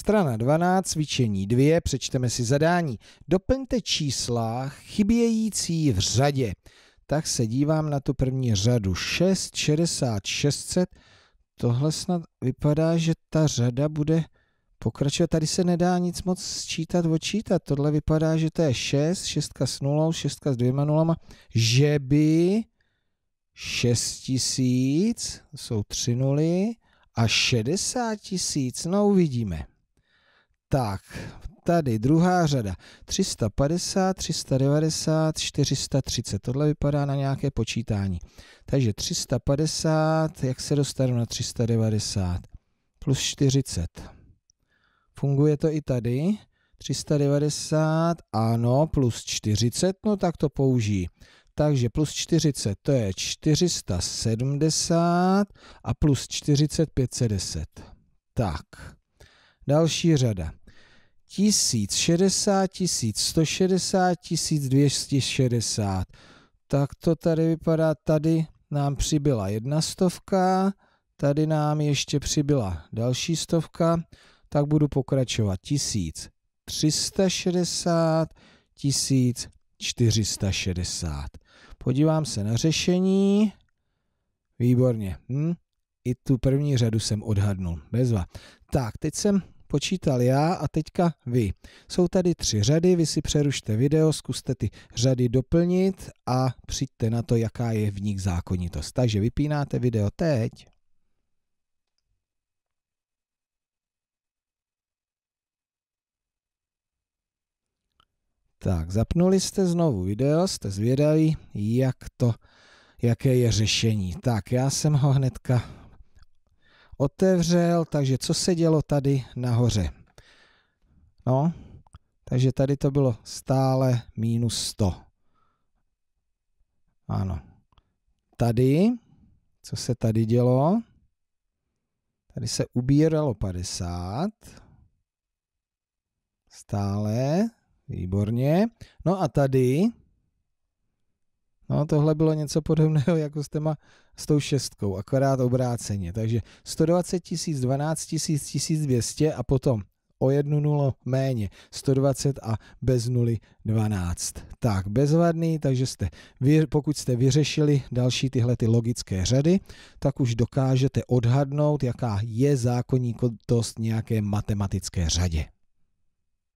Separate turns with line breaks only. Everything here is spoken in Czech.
Strana 12, cvičení 2, přečteme si zadání. Doplňte čísla chybějící v řadě. Tak se dívám na tu první řadu. 6, 60, 600. Tohle snad vypadá, že ta řada bude pokračuje. Tady se nedá nic moc sčítat, odčítat. Tohle vypadá, že to je 6, 6 s 0, 6 s dvěma nulama. Že by 6000, jsou 3 nuly, a 60 tisíc, no uvidíme. Tak, tady druhá řada. 350, 390, 430. Tohle vypadá na nějaké počítání. Takže 350, jak se dostanu na 390? Plus 40. Funguje to i tady. 390, ano, plus 40, no tak to použijí. Takže plus 40 to je 470 a plus 40 510. Tak, další řada. 1060, 1160, 1260. Tak to tady vypadá, tady nám přibyla jedna stovka, tady nám ještě přibyla další stovka, tak budu pokračovat 1360, 1460. Podívám se na řešení. Výborně. Hm? I tu první řadu jsem odhadnul. Bezva. Tak, teď jsem počítal já a teďka vy. Jsou tady tři řady, vy si přerušte video, zkuste ty řady doplnit a přijďte na to, jaká je v nich zákonitost. Takže vypínáte video teď. Tak, zapnuli jste znovu video, jste zvědaví, jak to, jaké je řešení. Tak, já jsem ho hnedka otevřel, takže co se dělo tady nahoře? No, takže tady to bylo stále minus 100. Ano. Tady, co se tady dělo? Tady se ubíralo 50. Stále, výborně. No a tady No, tohle bylo něco podobného jako s, těma, s tou šestkou, akorát obráceně. Takže 120 tisíc, 12 tisíc, 1200 a potom o jednu nulo méně, 120 a bez nuly 12. Tak, bezvadný, takže jste, pokud jste vyřešili další tyhle ty logické řady, tak už dokážete odhadnout, jaká je zákonníkost nějaké matematické řadě.